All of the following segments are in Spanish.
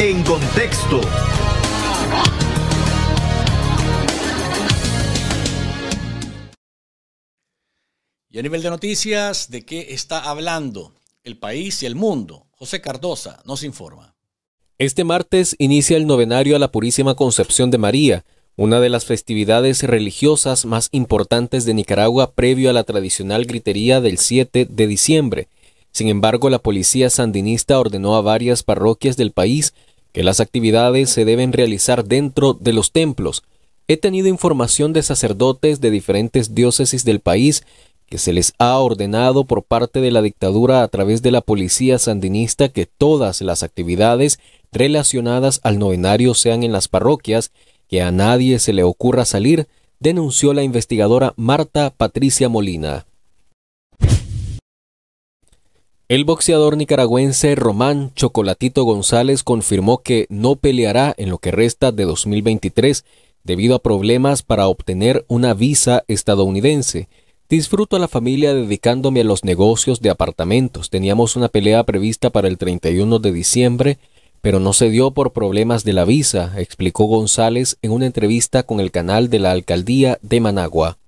En contexto. Y a nivel de noticias, ¿de qué está hablando el país y el mundo? José Cardosa nos informa. Este martes inicia el novenario a la Purísima Concepción de María, una de las festividades religiosas más importantes de Nicaragua previo a la tradicional gritería del 7 de diciembre. Sin embargo, la policía sandinista ordenó a varias parroquias del país que las actividades se deben realizar dentro de los templos. He tenido información de sacerdotes de diferentes diócesis del país que se les ha ordenado por parte de la dictadura a través de la policía sandinista que todas las actividades relacionadas al novenario sean en las parroquias, que a nadie se le ocurra salir, denunció la investigadora Marta Patricia Molina. El boxeador nicaragüense Román Chocolatito González confirmó que no peleará en lo que resta de 2023 debido a problemas para obtener una visa estadounidense. Disfruto a la familia dedicándome a los negocios de apartamentos. Teníamos una pelea prevista para el 31 de diciembre, pero no se dio por problemas de la visa, explicó González en una entrevista con el canal de la alcaldía de Managua.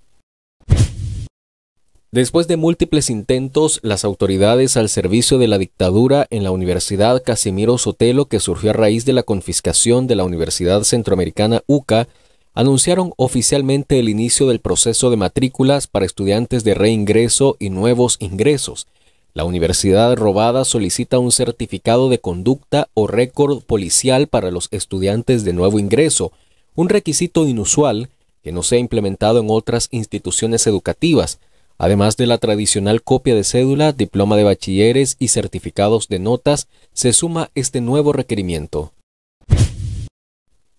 Después de múltiples intentos, las autoridades al servicio de la dictadura en la Universidad Casimiro Sotelo, que surgió a raíz de la confiscación de la Universidad Centroamericana UCA, anunciaron oficialmente el inicio del proceso de matrículas para estudiantes de reingreso y nuevos ingresos. La universidad robada solicita un certificado de conducta o récord policial para los estudiantes de nuevo ingreso, un requisito inusual que no se ha implementado en otras instituciones educativas. Además de la tradicional copia de cédula, diploma de bachilleres y certificados de notas, se suma este nuevo requerimiento.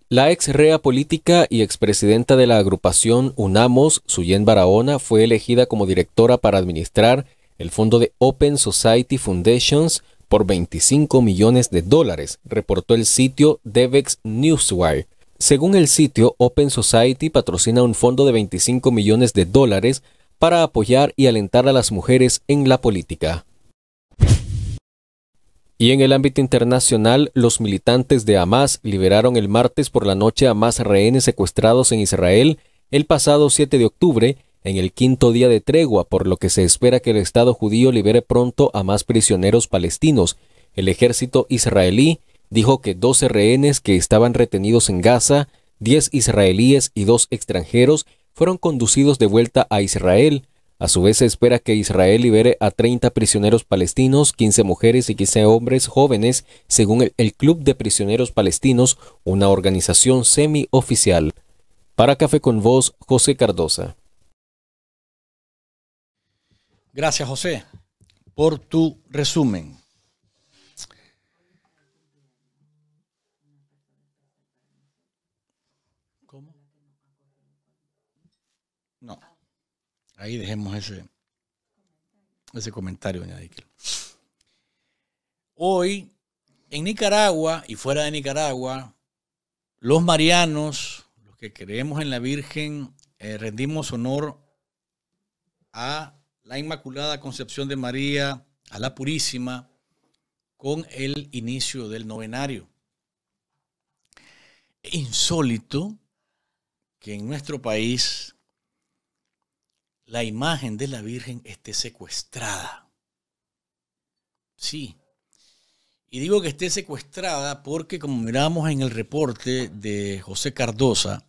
La ex rea política y expresidenta de la agrupación UNAMOS, Suyen Barahona, fue elegida como directora para administrar el fondo de Open Society Foundations por 25 millones de dólares, reportó el sitio Devex Newswire. Según el sitio, Open Society patrocina un fondo de 25 millones de dólares para apoyar y alentar a las mujeres en la política. Y en el ámbito internacional, los militantes de Hamas liberaron el martes por la noche a más rehenes secuestrados en Israel el pasado 7 de octubre, en el quinto día de tregua, por lo que se espera que el Estado judío libere pronto a más prisioneros palestinos. El ejército israelí dijo que 12 rehenes que estaban retenidos en Gaza, 10 israelíes y dos extranjeros, fueron conducidos de vuelta a Israel. A su vez se espera que Israel libere a 30 prisioneros palestinos, 15 mujeres y 15 hombres jóvenes, según el, Club de Prisioneros Palestinos, una organización semi-oficial. Para Café con Voz, José Cardosa. Gracias, José, por tu resumen. Ahí dejemos ese, ese comentario, doña Díquel. Hoy, en Nicaragua y fuera de Nicaragua, los marianos, los que creemos en la Virgen, eh, rendimos honor a la Inmaculada Concepción de María, a la Purísima, con el inicio del novenario. Insólito que en nuestro país la imagen de la Virgen esté secuestrada. Sí. Y digo que esté secuestrada porque, como miramos en el reporte de José Cardosa,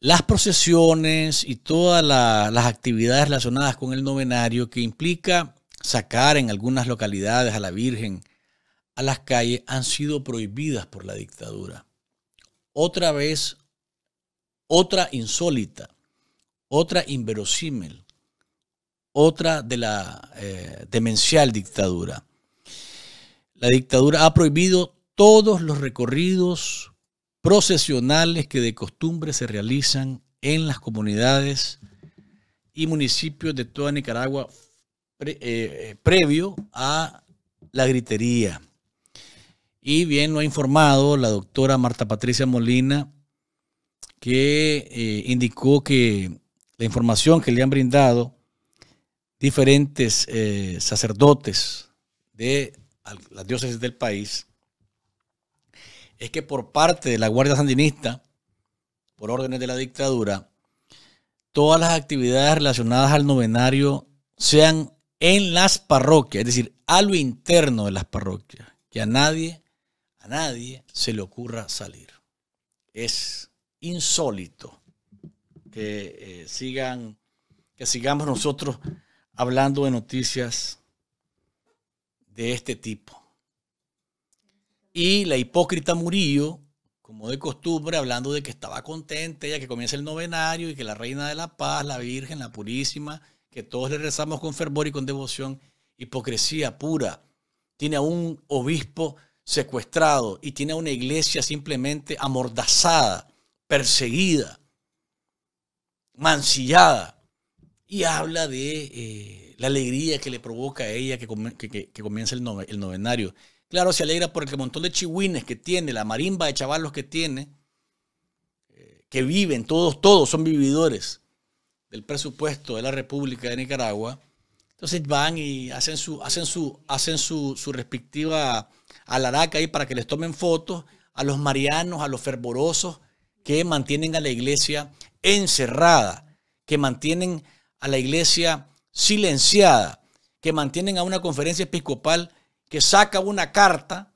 las procesiones y todas las actividades relacionadas con el novenario que implica sacar en algunas localidades a la Virgen a las calles han sido prohibidas por la dictadura. Otra vez, otra insólita otra inverosímil, otra de la eh, demencial dictadura. La dictadura ha prohibido todos los recorridos procesionales que de costumbre se realizan en las comunidades y municipios de toda Nicaragua eh, eh, previo a la gritería. Y bien lo ha informado la doctora Marta Patricia Molina, que indicó que la información que le han brindado diferentes eh, sacerdotes de las diócesis del país, es que por parte de la Guardia Sandinista, por órdenes de la dictadura, todas las actividades relacionadas al novenario sean en las parroquias, es decir, a lo interno de las parroquias, que a nadie, a nadie se le ocurra salir. Es insólito que eh, sigan, que sigamos nosotros hablando de noticias de este tipo. Y la hipócrita Murillo, como de costumbre, hablando de que estaba contenta, ya que comienza el novenario y que la Reina de la Paz, la Virgen, la Purísima, que todos le rezamos con fervor y con devoción, hipocresía pura. Tiene a un obispo secuestrado y tiene a una iglesia simplemente amordazada, perseguida mancillada y habla de eh, la alegría que le provoca a ella que, comienza el, novenario. Claro, se alegra por el montón de chihuines que tiene, la marimba de chavalos que tiene, eh, que viven, todos, todos son vividores del presupuesto de la República de Nicaragua. Entonces van y hacen su, hacen su, hacen su, su respectiva alaraca ahí para que les tomen fotos a los marianos, a los fervorosos que mantienen a la iglesia encerrada, que mantienen a la iglesia silenciada, que mantienen a una conferencia episcopal que saca una carta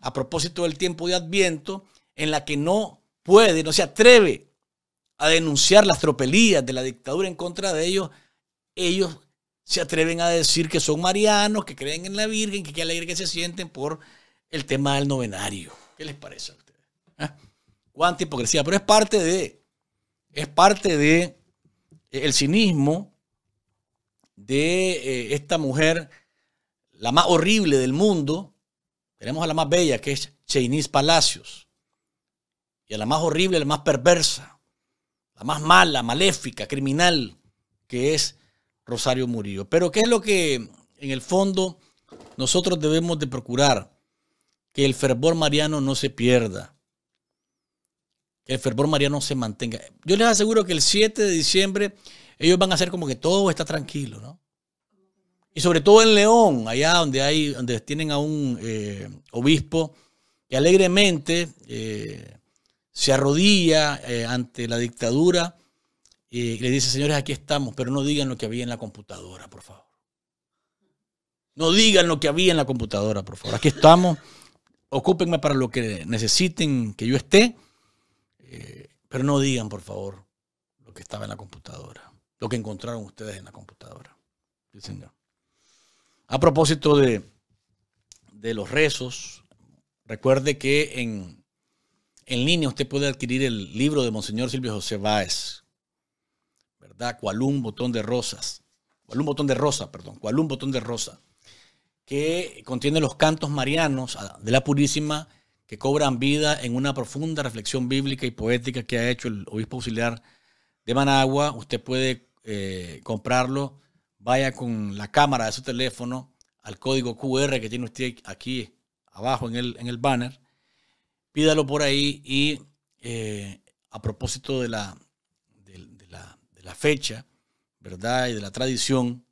a propósito del tiempo de Adviento en la que no puede, no se atreve a denunciar las tropelías de la dictadura en contra de ellos, ellos se atreven a decir que son marianos, que creen en la Virgen, que qué alegre que se sienten por el tema del novenario. ¿Qué les parece a ustedes? ¿Ah? ¿Cuánta hipocresía? Pero es parte de es parte de eh, el cinismo de eh, esta mujer, la más horrible del mundo. Tenemos a la más bella, que es Cheynis Palacios. Y a la más horrible, la más perversa, la más mala, maléfica, criminal, que es Rosario Murillo. Pero ¿qué es lo que en el fondo nosotros debemos de procurar? Que el fervor mariano no se pierda que el fervor mariano se mantenga. Yo les aseguro que el 7 de diciembre ellos van a hacer como que todo está tranquilo, ¿no? Y sobre todo en León, allá donde hay, donde tienen a un eh, obispo que alegremente eh, se arrodilla eh, ante la dictadura y le dice, señores, aquí estamos, pero no digan lo que había en la computadora, por favor. No digan lo que había en la computadora, por favor. Aquí estamos. Ocúpenme para lo que necesiten que yo esté eh, pero no digan, por favor, lo que estaba en la computadora, lo que encontraron ustedes en la computadora. señor. A propósito de, los rezos, recuerde que en, línea usted puede adquirir el libro de Monseñor Silvio José Báez, ¿verdad? Cual un botón de rosas, cual un botón de rosa, perdón, cual un botón de rosa, que contiene los cantos marianos ah, de la Purísima que cobran vida en una profunda reflexión bíblica y poética que ha hecho el obispo auxiliar de Managua. Usted puede eh, comprarlo. Vaya con la cámara de su teléfono al código QR que tiene usted aquí abajo en el, en el banner. Pídalo por ahí y eh, a propósito de la, de, la, fecha, ¿verdad? Y de la tradición,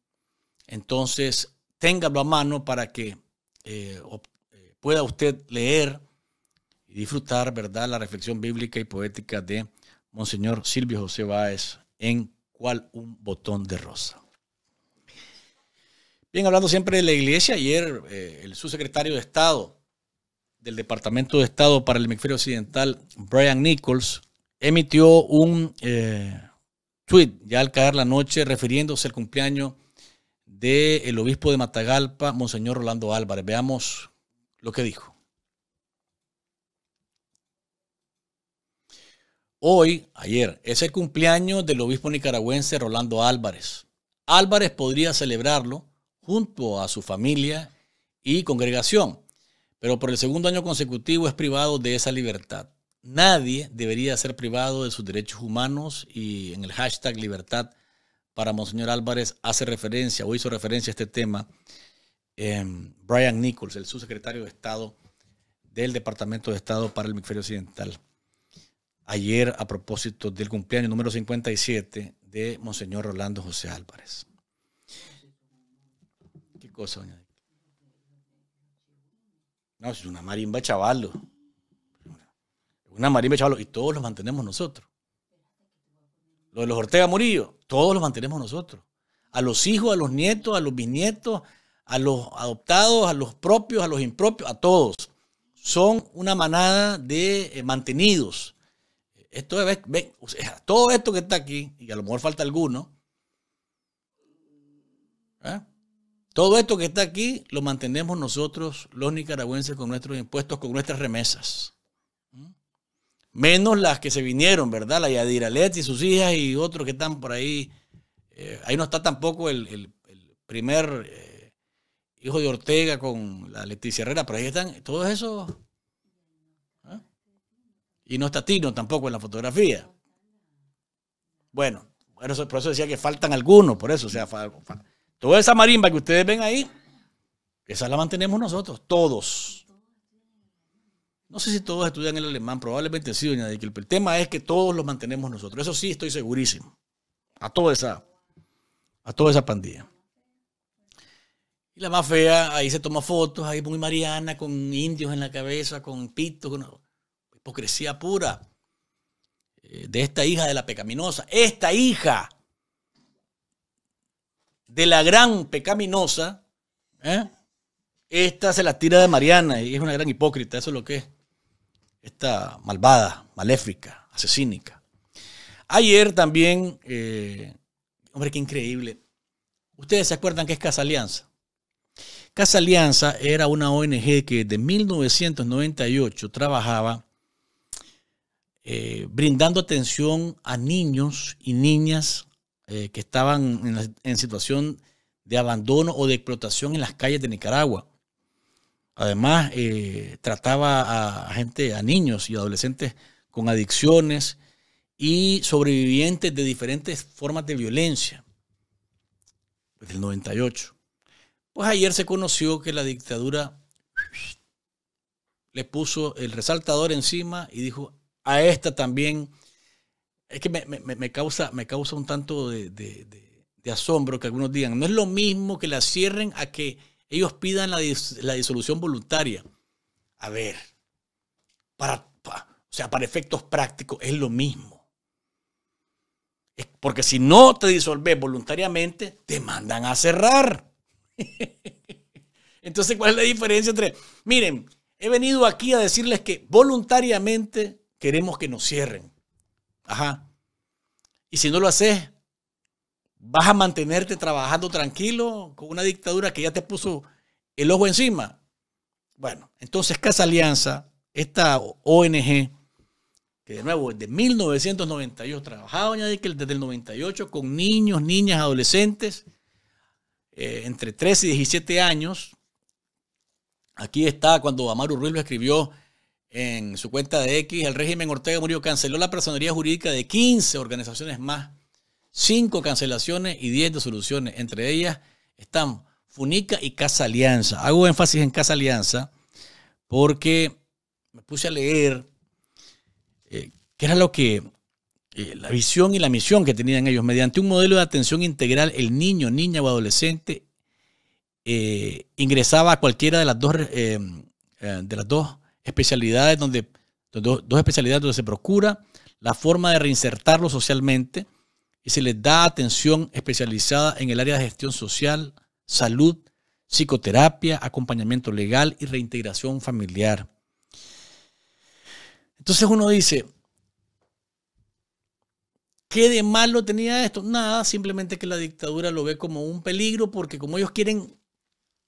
entonces téngalo a mano para que eh, pueda usted leer y disfrutar, ¿verdad?, la reflexión bíblica y poética de Monseñor Silvio José Báez en Cual un botón de rosa. Bien, hablando siempre de la iglesia, ayer eh, el subsecretario de Estado del Departamento de Estado para el Hemisferio Occidental, Brian Nichols, emitió un eh, tweet ya al caer la noche refiriéndose al cumpleaños del el obispo de Matagalpa, Monseñor Rolando Álvarez. Veamos lo que dijo. Hoy, ayer, es el cumpleaños del obispo nicaragüense Rolando Álvarez. Álvarez podría celebrarlo junto a su familia y congregación, pero por el segundo año consecutivo es privado de esa libertad. Nadie debería ser privado de sus derechos humanos y en el hashtag libertad para Monseñor Álvarez hace referencia o hizo referencia a este tema em, Brian Nichols, el subsecretario de Estado del Departamento de Estado para el Hemisferio Occidental ayer a propósito del cumpleaños número 57 de Monseñor Rolando José Álvarez. ¿Qué cosa, doña? No, es una marimba chavalos. Una marimba chavalos y todos los mantenemos nosotros. Lo de los Ortega Murillo, todos los mantenemos nosotros. A los hijos, a los nietos, a los bisnietos, a los adoptados, a los propios, a los impropios, a todos. Son una manada de eh, mantenidos esto todo esto que está aquí, y a lo mejor falta alguno, ¿ah? todo esto que está aquí lo mantenemos nosotros, los nicaragüenses, con nuestros impuestos, con nuestras remesas. Menos las que se vinieron, ¿verdad? La Yadira Leti, y sus hijas y otros que están por ahí. Eh, ahí no está tampoco el, el, primer eh, hijo de Ortega con la Leticia Herrera, pero ahí están todos esos y no está Tino tampoco en la fotografía. Bueno, por eso, decía que faltan algunos, por eso, o sea, toda esa marimba que ustedes ven ahí, esa la mantenemos nosotros, todos. No sé si todos estudian el alemán, probablemente sí, doña Dickel, el tema es que todos los mantenemos nosotros. Eso sí, estoy segurísimo. A toda esa, a toda esa pandilla. Y la más fea, ahí se toma fotos, ahí muy mariana, con indios en la cabeza, con pitos. Con hipocresía pura eh, de esta hija de la pecaminosa, esta hija de la gran pecaminosa, ¿eh? esta se la tira de Mariana y es una gran hipócrita, eso es lo que es, esta malvada, maléfica, asesínica. Ayer también, eh, hombre, qué increíble, ustedes se acuerdan que es Casa Alianza. Casa Alianza era una ONG que de 1998 trabajaba eh, brindando atención a niños y niñas eh, que estaban en, situación de abandono o de explotación en las calles de Nicaragua. Además, eh, trataba a gente, a niños y adolescentes con adicciones y sobrevivientes de diferentes formas de violencia desde el 98. Pues ayer se conoció que la dictadura le puso el resaltador encima y dijo, a esta también. Es que me, causa, me causa un tanto de, asombro que algunos digan, no es lo mismo que la cierren a que ellos pidan la, disolución voluntaria. A ver, para, o sea, para efectos prácticos es lo mismo. porque si no te disolves voluntariamente, te mandan a cerrar. Entonces, ¿cuál es la diferencia entre, miren, he venido aquí a decirles que voluntariamente queremos que nos cierren. Ajá. Y si no lo haces, vas a mantenerte trabajando tranquilo con una dictadura que ya te puso el ojo encima. Bueno, entonces Casa Alianza, esta ONG, que de nuevo desde 1998 trabajaba ya que desde el 98 con niños, niñas, adolescentes, eh, entre 13 y 17 años. Aquí está cuando Amaru Ruiz lo escribió en su cuenta de X, el régimen Ortega Murillo canceló la personería jurídica de 15 organizaciones más, 5 cancelaciones y 10 disoluciones. Entre ellas están Funica y Casa Alianza. Hago énfasis en Casa Alianza porque me puse a leer eh, qué era lo que, eh, la visión y la misión que tenían ellos. Mediante un modelo de atención integral, el niño, niña o adolescente eh, ingresaba a cualquiera de las dos, eh, de las dos especialidades donde, dos, especialidades donde se procura la forma de reinsertarlo socialmente y se les da atención especializada en el área de gestión social, salud, psicoterapia, acompañamiento legal y reintegración familiar. Entonces uno dice, ¿qué de malo tenía esto? Nada, simplemente que la dictadura lo ve como un peligro porque como ellos quieren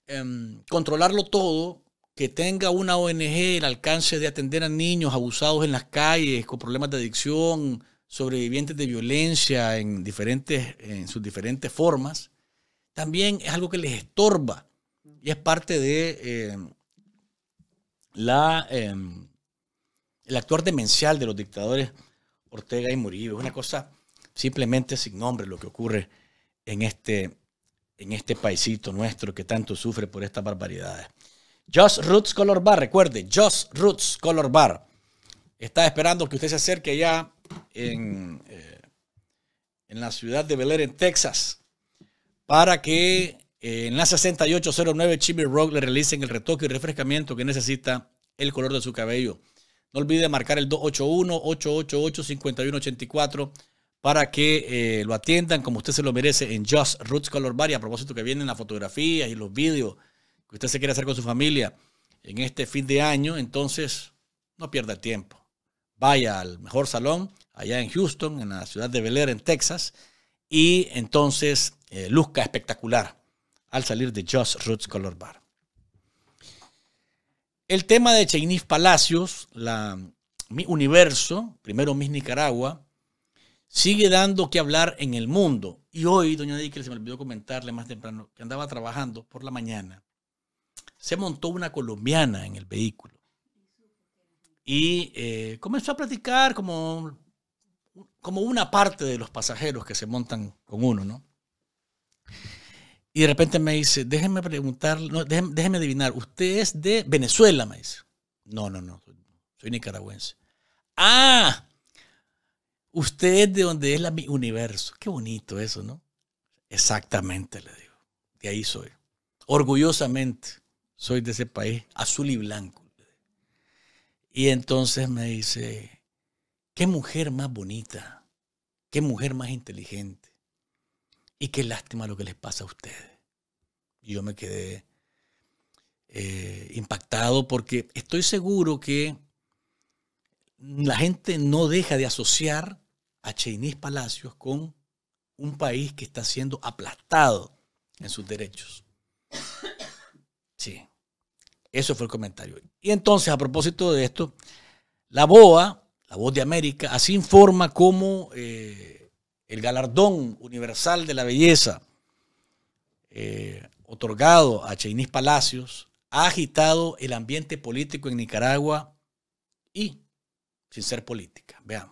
em, controlarlo todo, que tenga una ONG el alcance de atender a niños abusados en las calles, con problemas de adicción, sobrevivientes de violencia en, diferentes, en sus diferentes formas, también es algo que les estorba y es parte de eh, la, em, el actuar demencial de los dictadores Ortega y Murillo. Es una cosa simplemente sin nombre lo que ocurre en este, en este paisito nuestro que tanto sufre por estas barbaridades. Just Roots Color Bar, recuerde, Just Roots Color Bar. Está esperando que usted se acerque ya en, eh, en la ciudad de Bel Air, en Texas, para que eh, en la 6809 Chimney Rock le realicen el retoque y refrescamiento que necesita el color de su cabello. No olvide marcar el 281-888-5184 para que eh, lo atiendan como usted se lo merece en Just Roots Color Bar. Y a propósito que vienen las fotografías y los vídeos usted se quiere hacer con su familia en este fin de año, entonces no pierda tiempo. Vaya al mejor salón allá en Houston, en la ciudad de Bel Air, en Texas, y entonces eh, luzca espectacular al salir de Just Roots Color Bar. El tema de Cheinif Palacios, la, mi universo, primero Miss Nicaragua, sigue dando que hablar en el mundo. Y hoy, doña que se me olvidó comentarle más temprano que andaba trabajando por la mañana se montó una colombiana en el vehículo y eh, comenzó a platicar como, como una parte de los pasajeros que se montan con uno, ¿no? Y de repente me dice, déjeme preguntar, no, déjeme, adivinar, usted es de Venezuela, me dice. No, no, no, soy, nicaragüense. Ah, usted es de donde es la, mi universo. Qué bonito eso, ¿no? Exactamente, le digo. De ahí soy. Orgullosamente soy de ese país, azul y blanco. Y entonces me dice, qué mujer más bonita, qué mujer más inteligente. Y qué lástima lo que les pasa a ustedes. Y yo me quedé eh, impactado porque estoy seguro que la gente no deja de asociar a Cheinís Palacios con un país que está siendo aplastado en sus derechos. Sí. Eso fue el comentario. Y entonces, a propósito de esto, la BOA, la Voz de América, así informa cómo eh, el galardón universal de la belleza eh, otorgado a cheniz Palacios ha agitado el ambiente político en Nicaragua y sin ser política. Veamos.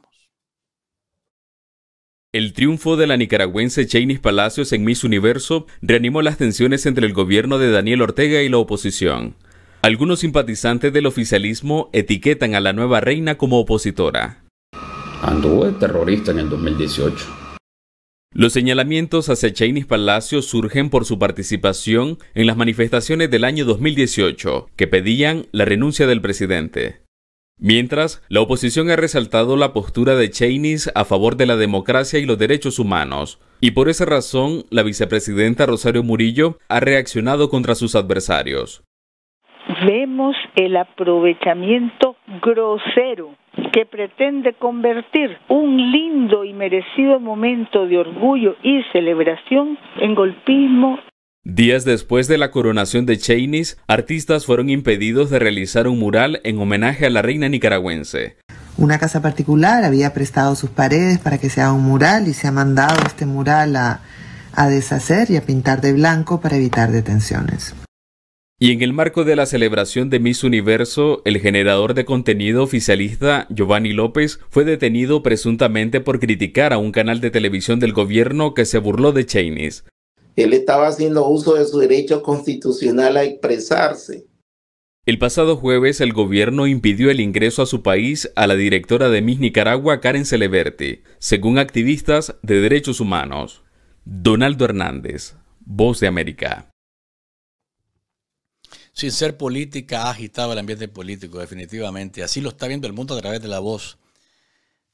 El triunfo de la nicaragüense Cheinis Palacios en Miss Universo reanimó las tensiones entre el gobierno de Daniel Ortega y la oposición. Algunos simpatizantes del oficialismo etiquetan a la nueva reina como opositora. Anduvo terrorista en el 2018. Los señalamientos hacia Chainis Palacio surgen por su participación en las manifestaciones del año 2018, que pedían la renuncia del presidente. Mientras, la oposición ha resaltado la postura de Chainis a favor de la democracia y los derechos humanos, y por esa razón la vicepresidenta Rosario Murillo ha reaccionado contra sus adversarios vemos el aprovechamiento grosero que pretende convertir un lindo y merecido momento de orgullo y celebración en golpismo Días después de la coronación de Cheynis, artistas fueron impedidos de realizar un mural en homenaje a la reina nicaragüense. Una casa particular había prestado sus paredes para que sea un mural y se ha mandado este mural a deshacer y a pintar de blanco para evitar detenciones. Y en el marco de la celebración de Miss Universo, el generador de contenido oficialista Giovanni López fue detenido presuntamente por criticar a un canal de televisión del gobierno que se burló de cheney Él estaba haciendo uso de su derecho constitucional a expresarse. El pasado jueves el gobierno impidió el ingreso a su país a la directora de Miss Nicaragua Karen Celeberti, según activistas de derechos humanos. Donaldo Hernández, Voz de América sin ser política, ha agitado el ambiente político, definitivamente. Así lo está viendo el mundo a través de la voz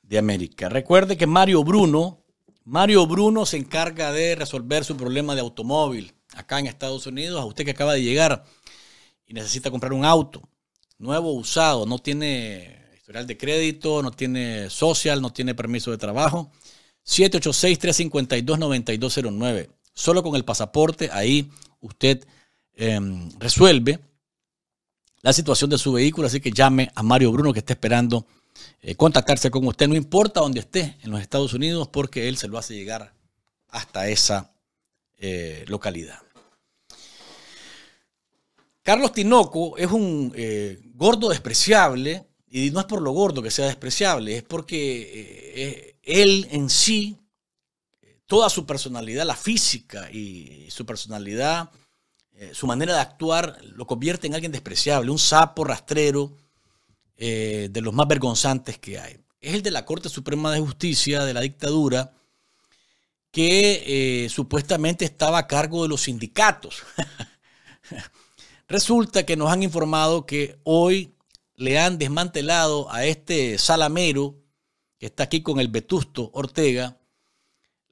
de América. Recuerde que Mario Bruno, Mario Bruno se encarga de resolver su problema de automóvil acá en Estados Unidos. A usted que acaba de llegar y necesita comprar un auto nuevo, usado, no tiene historial de crédito, no tiene social, no tiene permiso de trabajo. 786-352-9209. Solo con el pasaporte ahí usted Em, resuelve la situación de su vehículo. Así que llame a Mario Bruno que está esperando eh, contactarse con usted, no importa dónde esté en los Estados Unidos, porque él se lo hace llegar hasta esa eh, localidad. Carlos Tinoco es un eh, gordo despreciable, y no es por lo gordo que sea despreciable, es porque él en sí, toda su personalidad, la física y su personalidad eh, su manera de actuar lo convierte en alguien despreciable, un sapo rastrero eh, de los más vergonzantes que hay. Es el de la Corte Suprema de Justicia de la dictadura que eh, supuestamente estaba a cargo de los sindicatos. Resulta que nos han informado que hoy le han desmantelado a este salamero que está aquí con el vetusto Ortega,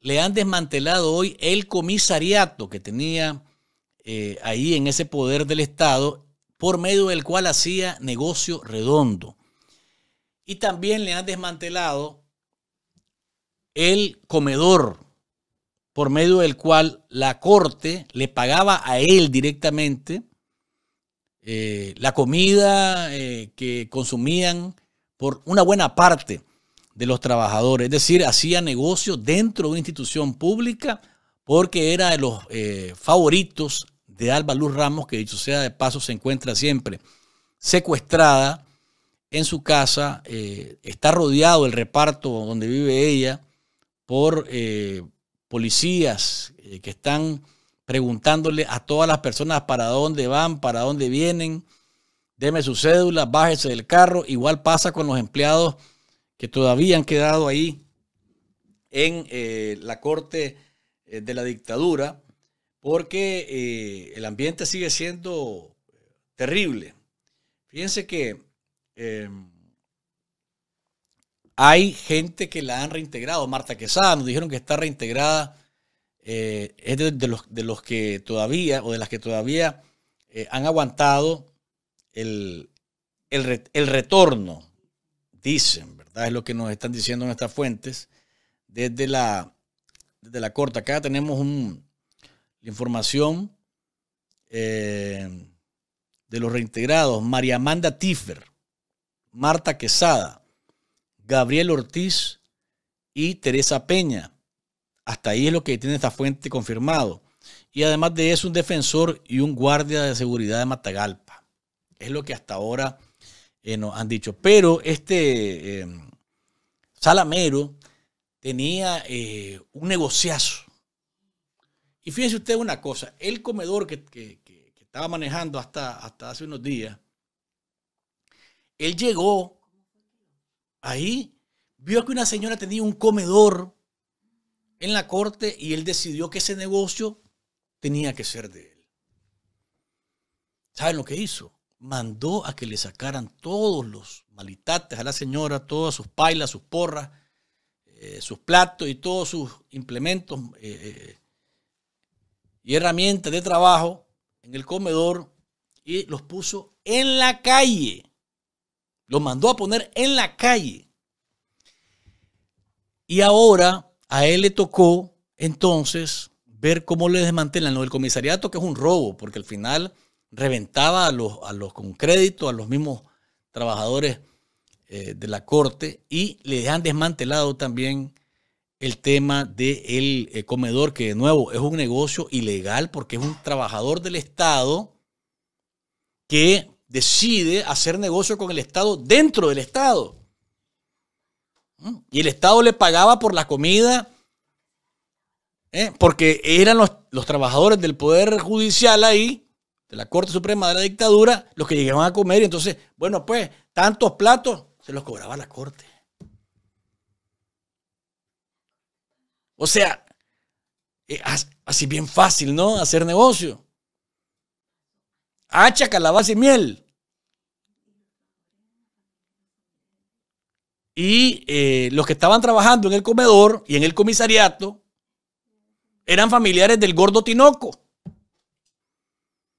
le han desmantelado hoy el comisariato que tenía eh, ahí en ese poder del Estado, por medio del cual hacía negocio redondo. Y también le han desmantelado el comedor, por medio del cual la corte le pagaba a él directamente eh, la comida eh, que consumían por una buena parte de los trabajadores. Es decir, hacía negocio dentro de una institución pública porque era de los favoritos de Alba Luz Ramos, que dicho sea de paso se encuentra siempre secuestrada en su casa, eh, está rodeado el reparto donde vive ella por eh, policías eh, que están preguntándole a todas las personas para dónde van, para dónde vienen, deme su cédula, bájese del carro, igual pasa con los empleados que todavía han quedado ahí en la corte de la dictadura porque eh, el ambiente sigue siendo eh, terrible. Fíjense que eh, hay gente que la han reintegrado. Marta Quesada nos dijeron que está reintegrada. es de, los, de, los, que todavía, o de las que todavía han aguantado el, retorno, dicen, ¿verdad? Es lo que nos están diciendo nuestras fuentes desde la, desde la corte. Acá tenemos un, la información eh, de los reintegrados, María Amanda Tiffer, Marta Quesada, Gabriel Ortiz y Teresa Peña. Hasta ahí es lo que tiene esta fuente confirmado. Y además de eso, un defensor y un guardia de seguridad de Matagalpa. Es lo que hasta ahora eh, nos han dicho. Pero este eh, Salamero tenía un negociazo y fíjense usted una cosa, el comedor que, estaba manejando hasta, hasta hace unos días, él llegó ahí, vio que una señora tenía un comedor en la corte y él decidió que ese negocio tenía que ser de él. ¿Saben lo que hizo? Mandó a que le sacaran todos los malitates a la señora, todas sus pailas, sus porras, eh, sus platos y todos sus implementos eh, eh, y herramientas de trabajo en el comedor y los puso en la calle. Los mandó a poner en la calle. Y ahora a él le tocó entonces ver cómo le desmantelan lo del comisariato, que es un robo, porque al final reventaba a los, a los con crédito, a los mismos trabajadores eh, de la corte, y le han desmantelado también el tema del eh, comedor, que de nuevo es un negocio ilegal porque es un trabajador del Estado que decide hacer negocio con el Estado dentro del Estado. ¿Mm? Y el Estado le pagaba por la comida, ¿eh? porque eran los, los, trabajadores del Poder Judicial ahí, de la Corte Suprema de la Dictadura, los que llegaban a comer. Y entonces, bueno, pues tantos platos se los cobraba la Corte. O sea, eh, así bien fácil, ¿no? Hacer negocio. Hacha, calabaza y miel. Y eh, los que estaban trabajando en el comedor y en el comisariato eran familiares del gordo Tinoco.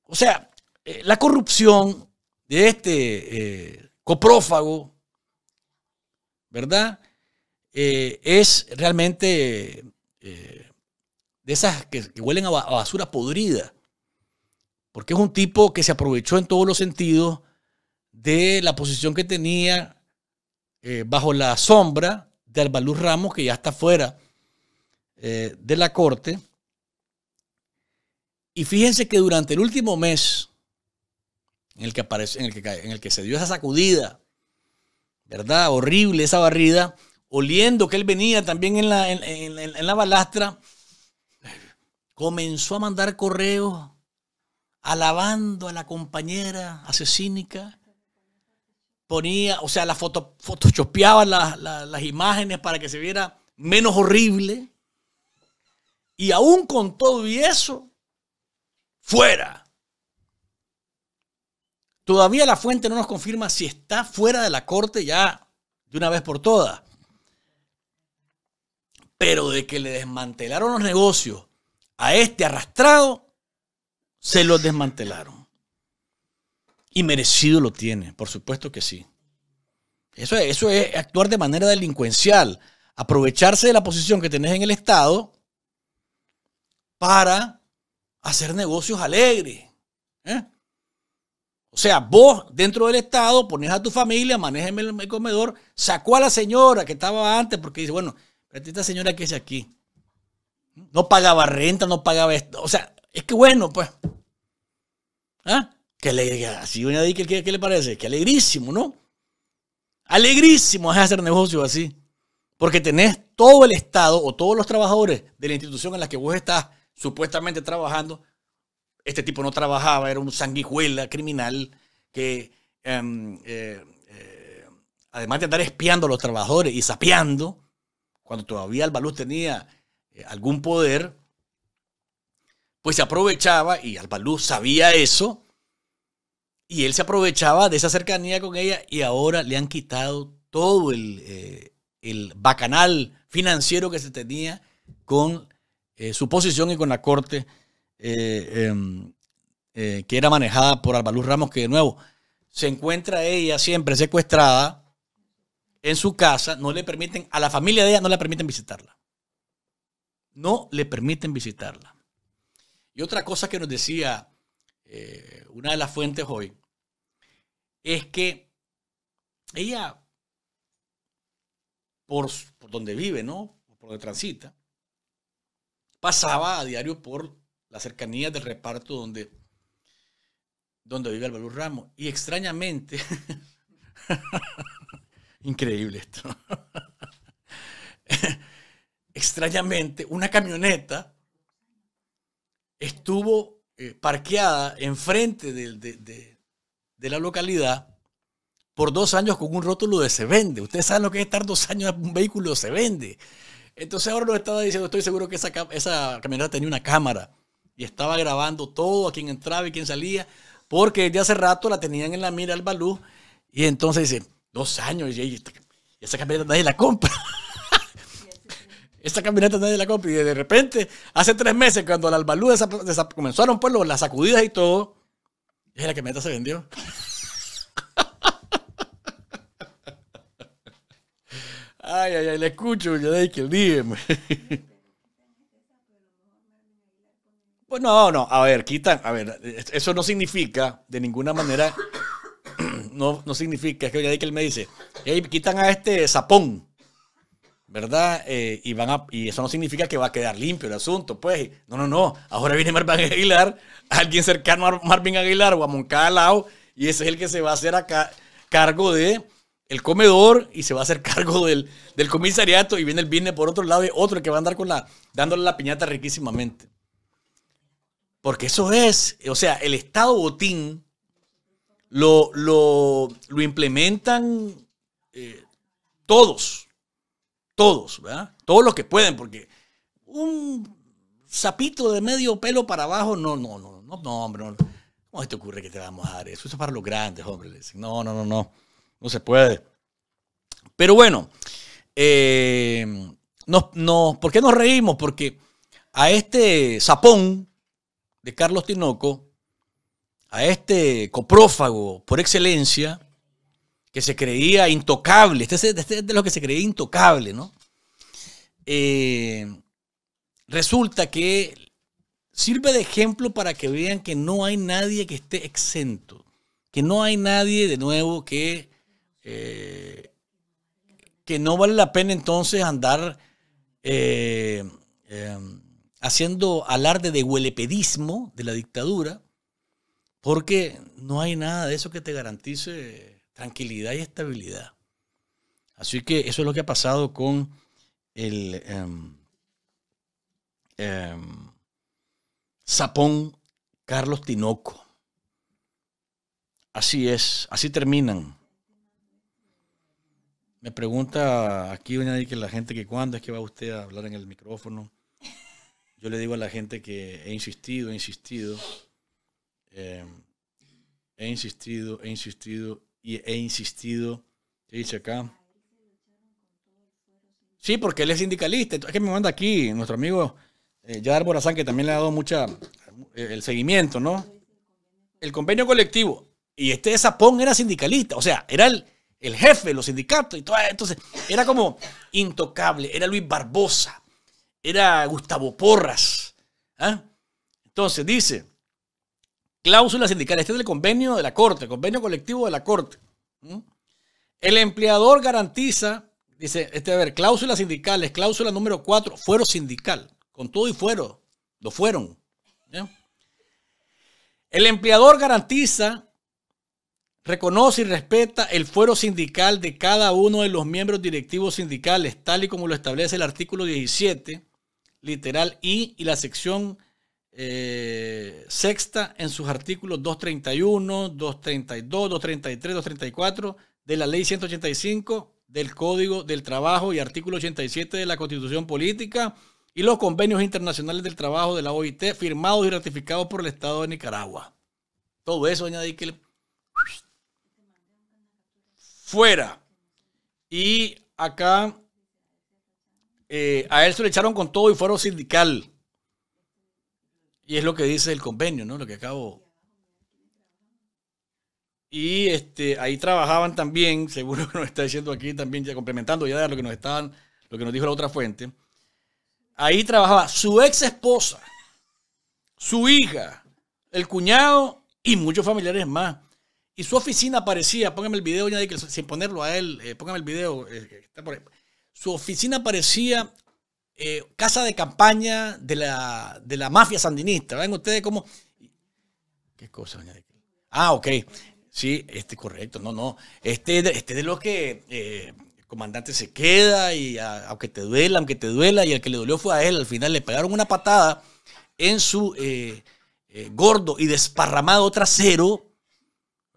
O sea, eh, la corrupción de este coprófago, ¿verdad? Eh, es realmente eh, de esas que, huelen a, basura podrida. Porque es un tipo que se aprovechó en todos los sentidos de la posición que tenía eh, bajo la sombra de Albaluz Ramos, que ya está fuera de la corte. Y fíjense que durante el último mes en el que, aparece, en el que, en el que se dio esa sacudida, ¿verdad? Horrible esa barrida, oliendo que él venía también en la, balastra, comenzó a mandar correos alabando a la compañera asesínica. Ponía, o sea, la foto, photoshopeaba las imágenes para que se viera menos horrible. Y aún con todo y eso, fuera. Todavía la fuente no nos confirma si está fuera de la corte ya de una vez por todas. Pero de que le desmantelaron los negocios a este arrastrado, se los desmantelaron. Y merecido lo tiene, por supuesto que sí. Eso es, eso es actuar de manera delincuencial, aprovecharse de la posición que tenés en el Estado para hacer negocios alegres. ¿eh? O sea, vos dentro del Estado ponés a tu familia, manéjeme el comedor, sacó a la señora que estaba antes porque dice, bueno, esta señora que es aquí. No pagaba renta, no pagaba esto. O sea, es que bueno, pues. ¿Ah? Qué alegría. Así una ¿qué, ¿qué le parece? Qué alegrísimo, ¿no? Alegrísimo es hacer negocios así. Porque tenés todo el Estado o todos los trabajadores de la institución en la que vos estás supuestamente trabajando. Este tipo no trabajaba, era un sanguijuela criminal que, em, eh, eh, además de andar espiando a los trabajadores y sapeando, cuando todavía Albaluz tenía eh, algún poder, pues se aprovechaba, y Albaluz sabía eso, y él se aprovechaba de esa cercanía con ella y ahora le han quitado todo el, eh, bacanal financiero que se tenía con eh, su posición y con la corte em, que era manejada por Albaluz Ramos, que de nuevo se encuentra ella siempre secuestrada en su casa, no le permiten, a la familia de ella no le permiten visitarla. No le permiten visitarla. Y otra cosa que nos decía eh, una de las fuentes hoy es que ella, por, donde vive, ¿no? Por donde transita, pasaba a diario por la cercanía del reparto donde, donde vive Álvaro Ramos. Y extrañamente, Increíble esto. Extrañamente, una camioneta estuvo eh, parqueada enfrente de, la localidad por dos años con un rótulo de se vende. Ustedes saben lo que es estar dos años un vehículo se vende. Entonces ahora lo estaba diciendo, estoy seguro que esa, esa camioneta tenía una cámara y estaba grabando todo, a quién entraba y quién salía, porque desde hace rato la tenían en la mira al balú. Y entonces dice, dos años y, esa camioneta nadie la compra. esta camioneta nadie la compra. Y de repente, hace tres meses, cuando la Albalú comenzaron pues, las sacudidas y todo, es la meta se vendió. Ay, ay, ay, le escucho, ya de que Pues no, no, a ver, quita a ver, eso no significa de ninguna manera no, no significa, es que ya que él me dice, hey, quitan a este sapón, ¿verdad? Eh, y, van a, y eso no significa que va a quedar limpio el asunto, pues. No, no, no. Ahora viene Marvin Aguilar, alguien cercano a Marvin Aguilar o a Moncada y ese es el que se va a hacer cargo de el comedor y se va a hacer cargo del, del comisariato y viene el business por otro lado y otro que va a andar con la, dándole la piñata riquísimamente. Porque eso es, o sea, el Estado botín lo, implementan eh, todos, todos, ¿verdad? Todos los que pueden, porque un sapito de medio pelo para abajo, no, no, no, no, no, hombre, no. ¿cómo te ocurre que te vamos a dar eso? Eso es para los grandes, hombre, no, no, no, no, no se puede. Pero bueno, no, eh, no, ¿por qué nos reímos? Porque a este sapón de Carlos Tinoco a este coprófago por excelencia que se creía intocable. Este es, este de los que se creía intocable, ¿no? Eh, resulta que sirve de ejemplo para que vean que no hay nadie que esté exento, que no hay nadie de nuevo que, eh, que no vale la pena entonces andar eh, haciendo alarde de huelepedismo de la dictadura, porque no hay nada de eso que te garantice tranquilidad y estabilidad. Así que eso es lo que ha pasado con el Sapón em, em, Carlos Tinoco. Así es, así terminan. Me pregunta aquí, que la gente que cuándo es que va usted a hablar en el micrófono. Yo le digo a la gente que he insistido, he insistido. Em, he insistido, he insistido y he insistido. ¿Qué dice acá? Sí, porque él es sindicalista. Es que me manda aquí nuestro amigo Yadar eh, Borazán, que también le ha dado mucha eh, el seguimiento, ¿no? El convenio colectivo. Y este Zapón era sindicalista, o sea, era el, jefe de los sindicatos y todo. Entonces, era como intocable, era Luis Barbosa, era Gustavo Porras. ¿Ah? Entonces dice, Cláusula sindical. Este es el convenio de la Corte, convenio colectivo de la Corte. El empleador garantiza, dice, este, a ver, cláusulas sindicales, cláusula número 4, fuero sindical, con todo y fuero, lo fueron. El empleador garantiza, reconoce y respeta el fuero sindical de cada uno de los miembros directivos sindicales, tal y como lo establece el artículo 17, literal I y la sección eh, sexta en sus artículos 231, 232, 233, 234 de la ley 185 del Código del Trabajo y artículo 87 de la Constitución Política y los convenios internacionales del trabajo de la OIT firmados y ratificados por el Estado de Nicaragua. Todo eso añadí que fuera. Y acá eh, a él se le echaron con todo y fueron sindical. Y es lo que dice el convenio, ¿no? Lo que acabo. Y este, ahí trabajaban también, seguro que nos está diciendo aquí también, ya complementando ya lo que nos estaban, lo que nos dijo la otra fuente. Ahí trabajaba su ex esposa, su hija, el cuñado y muchos familiares más. Y su oficina parecía, póngame el video, ya sin ponerlo a él, eh, póngame el video, eh, Su oficina parecía eh, casa de campaña de la, mafia sandinista. ¿Ven ustedes cómo? ¿Qué cosa, doña Ah, ok. Sí, este, correcto. No, no. Este, este de los que el eh, comandante se queda y aunque te duela, aunque te duela, y el que le dolió fue a él. Al final le pegaron una patada en su eh, gordo y desparramado trasero,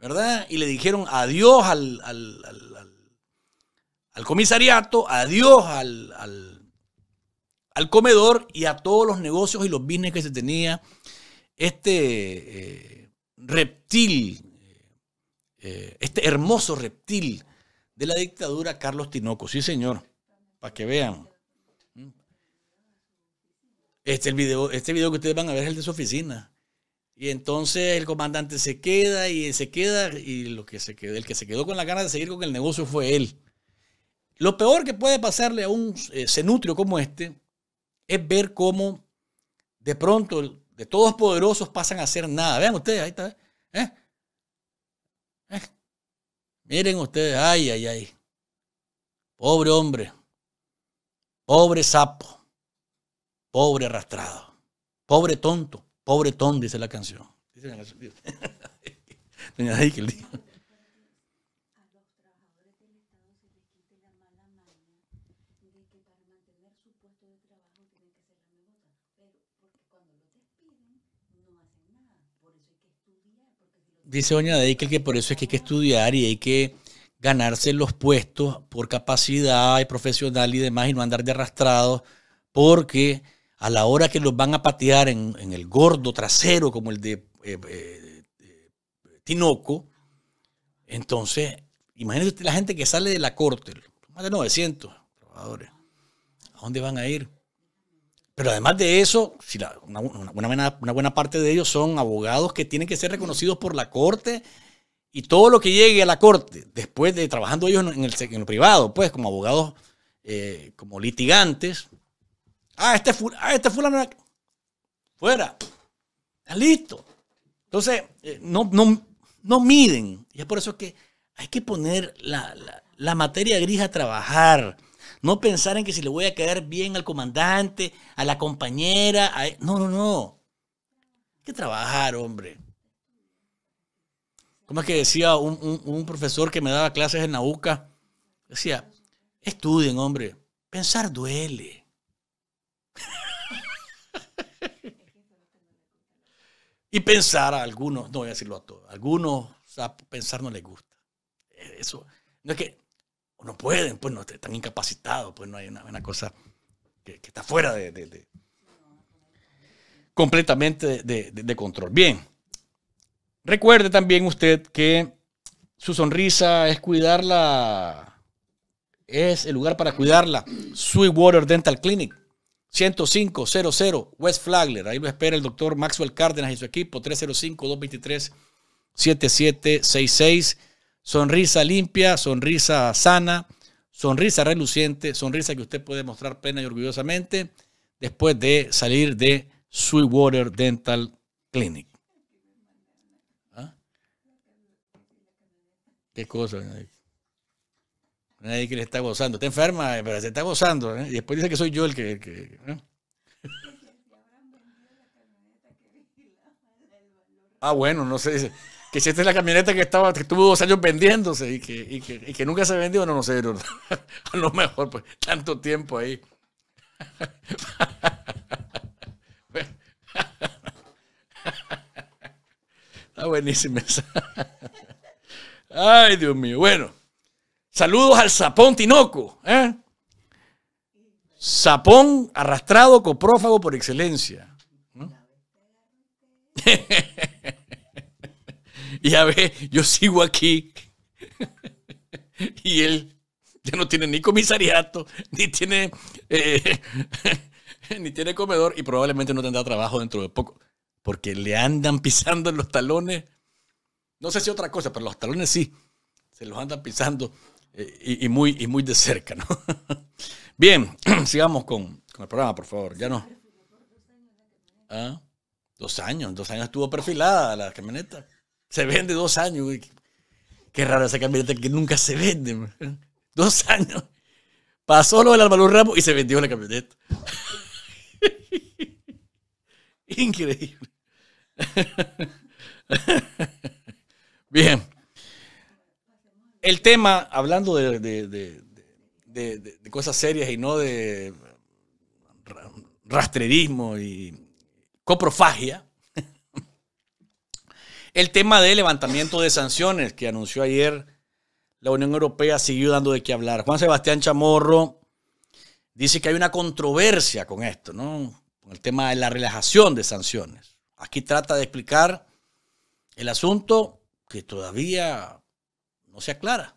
¿verdad? Y le dijeron adiós al, al comisariato, adiós al al comedor y a todos los negocios y los business que se tenía este eh, reptil, eh, eh, este hermoso reptil de la dictadura Carlos Tinoco. Sí, señor, para que vean. Este, el video, este video que ustedes van a ver es el de su oficina. Y entonces el comandante se queda y se queda y lo que se el que se quedó con la ganas de seguir con el negocio fue él. Lo peor que puede pasarle a un cenutrio como este es ver cómo de pronto de todos poderosos pasan a hacer nada. Vean ustedes, ahí está. ¿eh? ¿Eh? ¿Eh? Miren ustedes, ay, ay, ay. Pobre hombre, pobre sapo, pobre arrastrado, pobre tonto, pobre tonto dice la canción. dice doña Deikel que por eso es que hay que estudiar y hay que ganarse los puestos por capacidad y profesional y demás y no andar de arrastrado porque a la hora que los van a patear en, el gordo trasero como el de eh, eh, Tinoco, entonces usted la gente que sale de la corte, más de 900 trabajadores, ¿a dónde van a ir? Pero además de eso, si una, buena, parte de ellos son abogados que tienen que ser reconocidos por la corte y todo lo que llegue a la corte, después de trabajando ellos en el, en privado, pues como abogados, eh, como litigantes. Ah, este, ah, este fulano fuera. Está listo. Entonces, eh, no, no, no miden. Y es por eso que hay que poner la, la materia gris a trabajar. No pensar en que si le voy a quedar bien al comandante, a la compañera. E-, no, no, no. Hay que trabajar, hombre. ¿Cómo es que decía un, profesor que me daba clases en Nauca? Decía, estudien, hombre. Pensar duele. y pensar a algunos, no voy a decirlo a todos, a algunos pensar no les gusta. Eso, no es que o no pueden, pues no, están incapacitados, pues no hay una, cosa que, está fuera de, completamente de, control. Bien, recuerde también usted que su sonrisa es cuidarla, es el lugar para cuidarla. Sweetwater Dental Clinic, 10500 West Flagler, ahí lo espera el doctor Maxwell Cárdenas y su equipo, 305-223-7766. Sonrisa limpia, sonrisa sana, sonrisa reluciente, sonrisa que usted puede mostrar plena y orgullosamente después de salir de Sweetwater Dental Clinic. ¿Ah? ¿Qué cosa? Nadie que le está gozando. Está enferma, pero se está gozando. ¿eh? Y después dice que soy yo el que... ¿eh? Ah, bueno, no sé que si esta es la camioneta que estaba, que estuvo dos años vendiéndose y que, nunca se vendió, no, no sé, a lo mejor, pues, tanto tiempo ahí. Está buenísima esa. Ay, Dios mío. Bueno, saludos al Sapón Tinoco. ¿eh? Sapón arrastrado coprófago por excelencia. ¿no? Y a ver yo sigo aquí. y él ya no tiene ni comisariato, ni tiene, eh, ni tiene comedor y probablemente no tendrá trabajo dentro de poco, porque le andan pisando en los talones. No sé si otra cosa, pero los talones sí, se los andan pisando eh, y, muy, y muy de cerca. ¿no? Bien, sigamos con, con, el programa, por favor. Ya no. ¿Ah? Dos años, dos años estuvo perfilada la camioneta. Se vende dos años, güey. Qué rara esa camioneta que nunca se vende, Dos años. Pasó lo del Arbalur Ramos y se vendió la camioneta. Increíble. Bien. El tema, hablando de, de, de, cosas serias y no de rastrerismo y coprofagia, el tema de levantamiento de sanciones que anunció ayer la Unión Europea siguió dando de qué hablar. Juan Sebastián Chamorro dice que hay una controversia con esto, ¿no? Con el tema de la relajación de sanciones. Aquí trata de explicar el asunto que todavía no se aclara.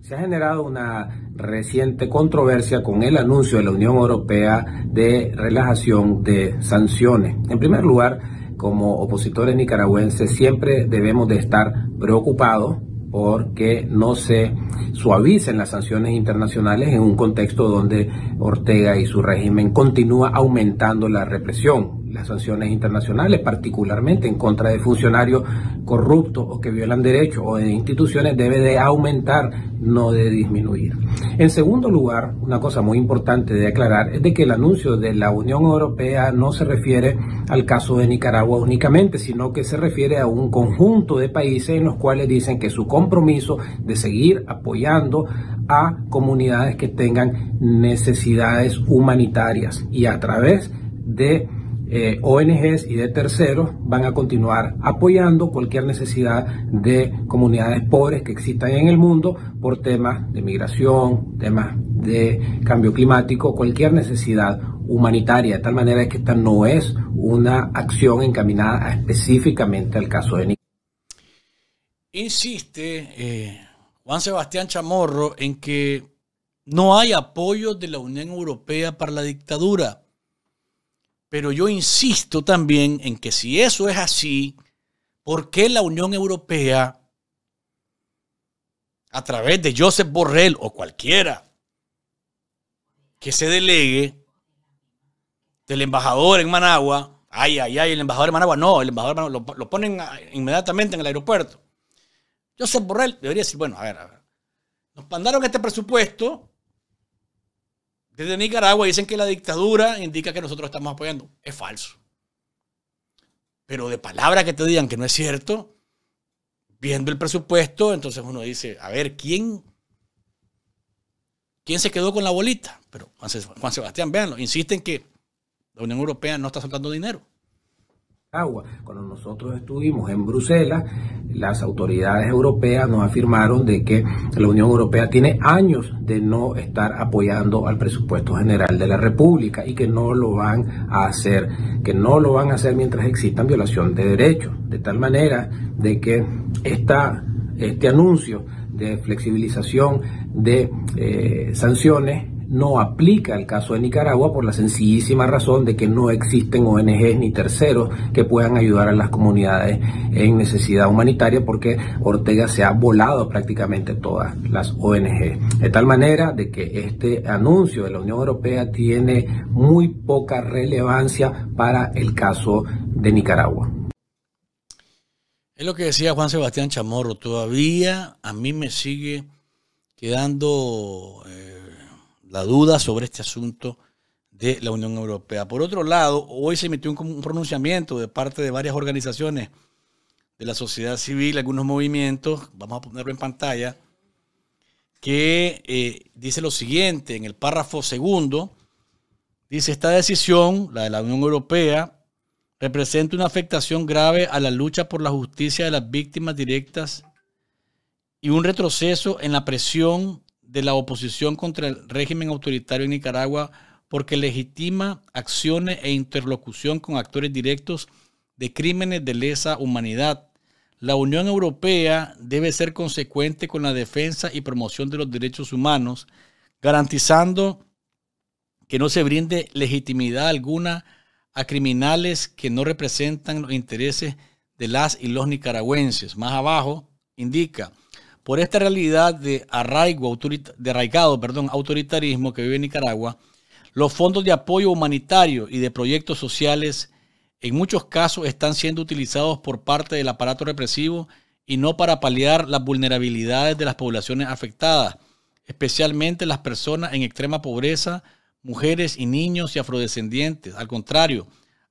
Se ha generado una reciente controversia con el anuncio de la Unión Europea de relajación de sanciones. En primer lugar, como opositores nicaragüenses siempre debemos de estar preocupados porque no se suavicen las sanciones internacionales en un contexto donde Ortega y su régimen continúa aumentando la represión, las sanciones internacionales, particularmente en contra de funcionarios corruptos o que violan derechos o de instituciones, debe de aumentar, no de disminuir. En segundo lugar, una cosa muy importante de aclarar es de que el anuncio de la Unión Europea no se refiere al caso de Nicaragua únicamente, sino que se refiere a un conjunto de países en los cuales dicen que su compromiso de seguir apoyando a comunidades que tengan necesidades humanitarias y a través de eh, ONGs y de terceros van a continuar apoyando cualquier necesidad de comunidades pobres que existan en el mundo por temas de migración, temas de cambio climático, cualquier necesidad humanitaria, de tal manera que esta no es una acción encaminada específicamente al caso de Nicaragua. Insiste eh, Juan Sebastián Chamorro en que no hay apoyo de la Unión Europea para la dictadura. Pero yo insisto también en que si eso es así, ¿por qué la Unión Europea, a través de Josep Borrell o cualquiera que se delegue del embajador en Managua, ay, ay, ay, el embajador en Managua, no, el embajador en Managua, lo, ponen inmediatamente en el aeropuerto. Josep Borrell debería decir, bueno, a ver, a ver, nos mandaron este presupuesto, desde Nicaragua dicen que la dictadura indica que nosotros estamos apoyando. Es falso. Pero de palabra que te digan que no es cierto, viendo el presupuesto, entonces uno dice, a ver, ¿quién, quién se quedó con la bolita? Pero Juan Sebastián, véanlo, insisten que la Unión Europea no está soltando dinero agua Cuando nosotros estuvimos en Bruselas, las autoridades europeas nos afirmaron de que la Unión Europea tiene años de no estar apoyando al presupuesto general de la República y que no lo van a hacer, que no lo van a hacer mientras existan violación de derechos, de tal manera de que esta, este anuncio de flexibilización de eh, sanciones no aplica el caso de Nicaragua por la sencillísima razón de que no existen ONGs ni terceros que puedan ayudar a las comunidades en necesidad humanitaria porque Ortega se ha volado prácticamente todas las ONGs. De tal manera de que este anuncio de la Unión Europea tiene muy poca relevancia para el caso de Nicaragua. Es lo que decía Juan Sebastián Chamorro, todavía a mí me sigue quedando... Eh, la duda sobre este asunto de la Unión Europea. Por otro lado, hoy se emitió un, pronunciamiento de parte de varias organizaciones de la sociedad civil, algunos movimientos, vamos a ponerlo en pantalla, que eh, dice lo siguiente, en el párrafo segundo, dice esta decisión, la de la Unión Europea, representa una afectación grave a la lucha por la justicia de las víctimas directas y un retroceso en la presión de la oposición contra el régimen autoritario en Nicaragua porque legitima acciones e interlocución con actores directos de crímenes de lesa humanidad. La Unión Europea debe ser consecuente con la defensa y promoción de los derechos humanos, garantizando que no se brinde legitimidad alguna a criminales que no representan los intereses de las y los nicaragüenses. Más abajo indica, por esta realidad de arraigo, arraigado perdón, autoritarismo que vive Nicaragua, los fondos de apoyo humanitario y de proyectos sociales en muchos casos están siendo utilizados por parte del aparato represivo y no para paliar las vulnerabilidades de las poblaciones afectadas, especialmente las personas en extrema pobreza, mujeres y niños y afrodescendientes. Al contrario,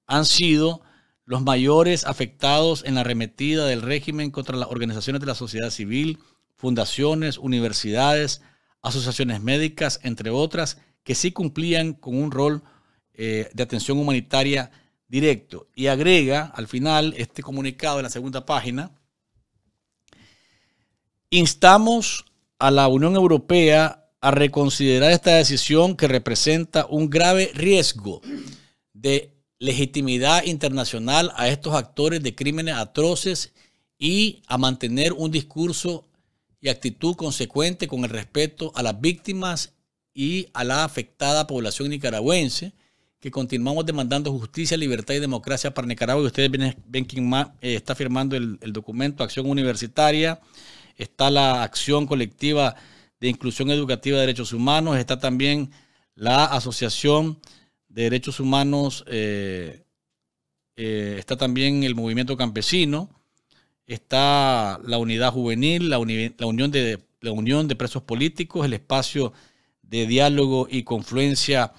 han sido los mayores afectados en la arremetida del régimen contra las organizaciones de la sociedad civil, fundaciones, universidades, asociaciones médicas, entre otras, que sí cumplían con un rol eh, de atención humanitaria directo. Y agrega al final este comunicado en la segunda página, instamos a la Unión Europea a reconsiderar esta decisión que representa un grave riesgo de legitimidad internacional a estos actores de crímenes atroces y a mantener un discurso y actitud consecuente con el respeto a las víctimas y a la afectada población nicaragüense, que continuamos demandando justicia, libertad y democracia para Nicaragua. Y ustedes ven, ven quién eh, está firmando el, documento, Acción Universitaria, está la Acción Colectiva de Inclusión Educativa de Derechos Humanos, está también la Asociación de Derechos Humanos, eh, eh, está también el Movimiento Campesino, está la unidad juvenil, la, unión de, la unión de presos políticos, el espacio de diálogo y confluencia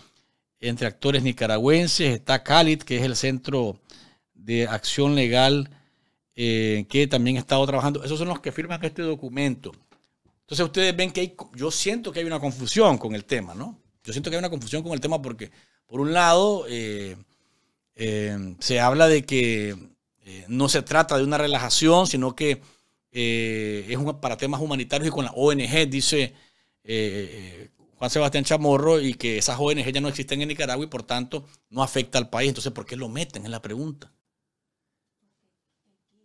entre actores nicaragüenses, está CALIT, que es el centro de acción legal eh, que también ha estado trabajando. Esos son los que firman este documento. Entonces ustedes ven que hay, yo siento que hay una confusión con el tema, ¿no? Yo siento que hay una confusión con el tema porque, por un lado, eh, eh, se habla de que eh, no se trata de una relajación, sino que eh, es un, para temas humanitarios y con la ONG, dice eh, Juan Sebastián Chamorro, y que esas ONG ya no existen en Nicaragua y por tanto no afecta al país. Entonces, ¿por qué lo meten? Es la pregunta.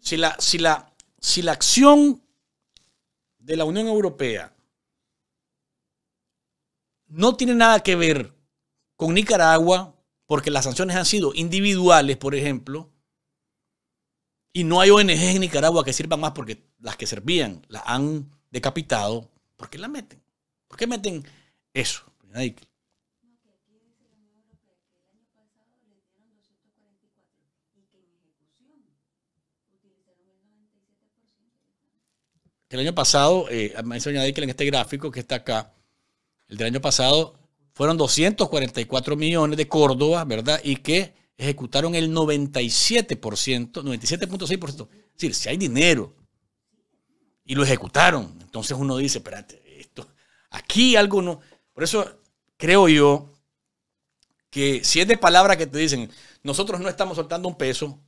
Si la, si la, si la acción de la Unión Europea no tiene nada que ver con Nicaragua, porque las sanciones han sido individuales, por ejemplo, y no hay ONG en Nicaragua que sirvan más porque las que servían las han decapitado. ¿Por qué la meten? ¿Por qué meten eso? El año pasado, eh, me en este gráfico que está acá, el del año pasado fueron 244 millones de Córdoba, ¿verdad? Y que ejecutaron el 97%, 97.6%. Es decir, si hay dinero y lo ejecutaron, entonces uno dice, espérate, esto, aquí algo no. Por eso creo yo que si es de palabra que te dicen, nosotros no estamos soltando un peso,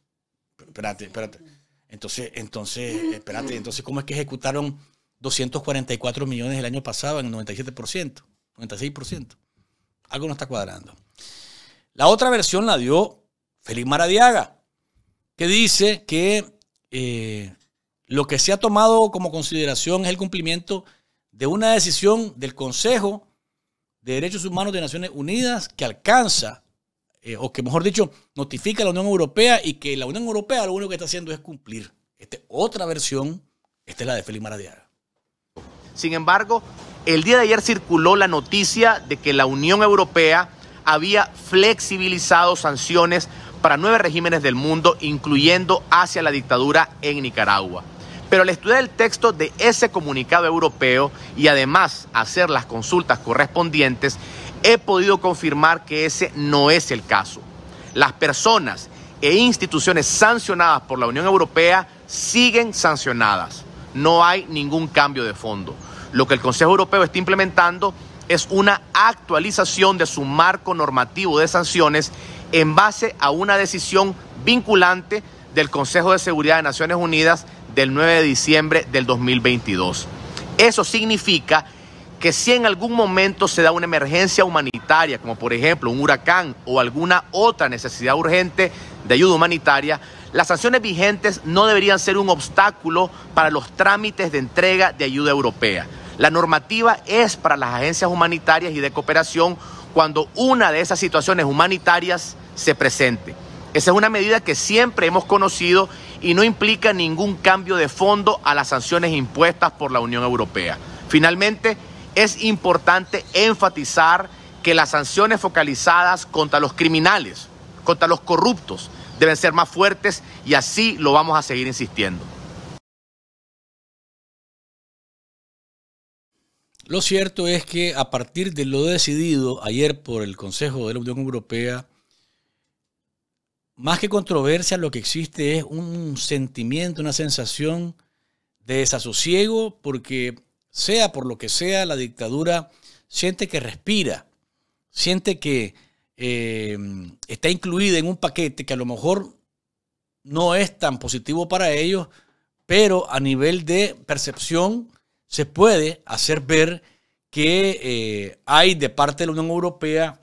espérate, espérate. Entonces, entonces, espérate, entonces, ¿cómo es que ejecutaron 244 millones el año pasado en el 97%, 96%? Algo no está cuadrando. La otra versión la dio Félix Maradiaga, que dice que eh, lo que se ha tomado como consideración es el cumplimiento de una decisión del Consejo de Derechos Humanos de Naciones Unidas que alcanza, eh, o que mejor dicho, notifica a la Unión Europea y que la Unión Europea lo único que está haciendo es cumplir. Esta otra versión, esta es la de Félix Maradiaga. Sin embargo, el día de ayer circuló la noticia de que la Unión Europea había flexibilizado sanciones para nueve regímenes del mundo, incluyendo hacia la dictadura en Nicaragua. Pero al estudiar el texto de ese comunicado europeo y además hacer las consultas correspondientes, he podido confirmar que ese no es el caso. Las personas e instituciones sancionadas por la Unión Europea siguen sancionadas. No hay ningún cambio de fondo. Lo que el Consejo Europeo está implementando es una actualización de su marco normativo de sanciones en base a una decisión vinculante del Consejo de Seguridad de Naciones Unidas del 9 de diciembre del 2022. Eso significa que si en algún momento se da una emergencia humanitaria, como por ejemplo un huracán o alguna otra necesidad urgente de ayuda humanitaria, las sanciones vigentes no deberían ser un obstáculo para los trámites de entrega de ayuda europea. La normativa es para las agencias humanitarias y de cooperación cuando una de esas situaciones humanitarias se presente. Esa es una medida que siempre hemos conocido y no implica ningún cambio de fondo a las sanciones impuestas por la Unión Europea. Finalmente, es importante enfatizar que las sanciones focalizadas contra los criminales, contra los corruptos, deben ser más fuertes y así lo vamos a seguir insistiendo. Lo cierto es que a partir de lo decidido ayer por el Consejo de la Unión Europea, más que controversia, lo que existe es un sentimiento, una sensación de desasosiego, porque sea por lo que sea, la dictadura siente que respira, siente que eh, está incluida en un paquete que a lo mejor no es tan positivo para ellos, pero a nivel de percepción se puede hacer ver que eh, hay de parte de la Unión Europea